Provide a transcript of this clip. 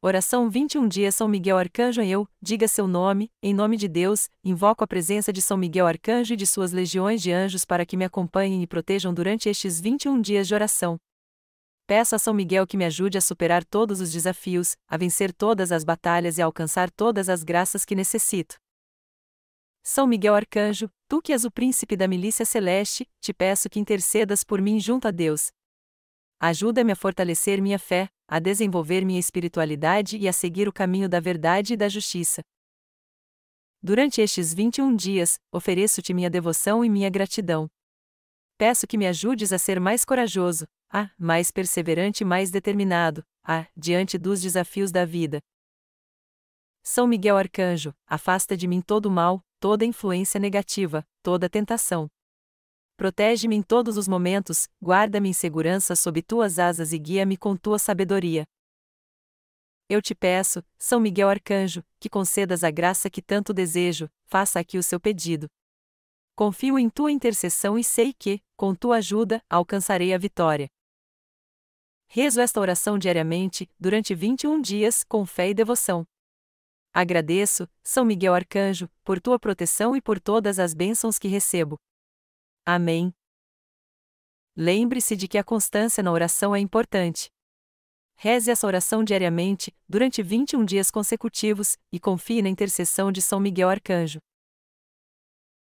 Oração 21 dias São Miguel Arcanjo eu, diga seu nome, em nome de Deus, invoco a presença de São Miguel Arcanjo e de suas legiões de anjos para que me acompanhem e protejam durante estes 21 dias de oração. Peço a São Miguel que me ajude a superar todos os desafios, a vencer todas as batalhas e a alcançar todas as graças que necessito. São Miguel Arcanjo, tu que és o príncipe da milícia celeste, te peço que intercedas por mim junto a Deus, Ajuda-me a fortalecer minha fé, a desenvolver minha espiritualidade e a seguir o caminho da verdade e da justiça. Durante estes 21 dias, ofereço-te minha devoção e minha gratidão. Peço que me ajudes a ser mais corajoso, a mais perseverante e mais determinado, a diante dos desafios da vida. São Miguel Arcanjo, afasta de mim todo o mal, toda influência negativa, toda tentação. Protege-me em todos os momentos, guarda-me em segurança sob tuas asas e guia-me com tua sabedoria. Eu te peço, São Miguel Arcanjo, que concedas a graça que tanto desejo, faça aqui o seu pedido. Confio em tua intercessão e sei que, com tua ajuda, alcançarei a vitória. Rezo esta oração diariamente, durante 21 dias, com fé e devoção. Agradeço, São Miguel Arcanjo, por tua proteção e por todas as bênçãos que recebo. Amém. Lembre-se de que a constância na oração é importante. Reze essa oração diariamente, durante 21 dias consecutivos, e confie na intercessão de São Miguel Arcanjo.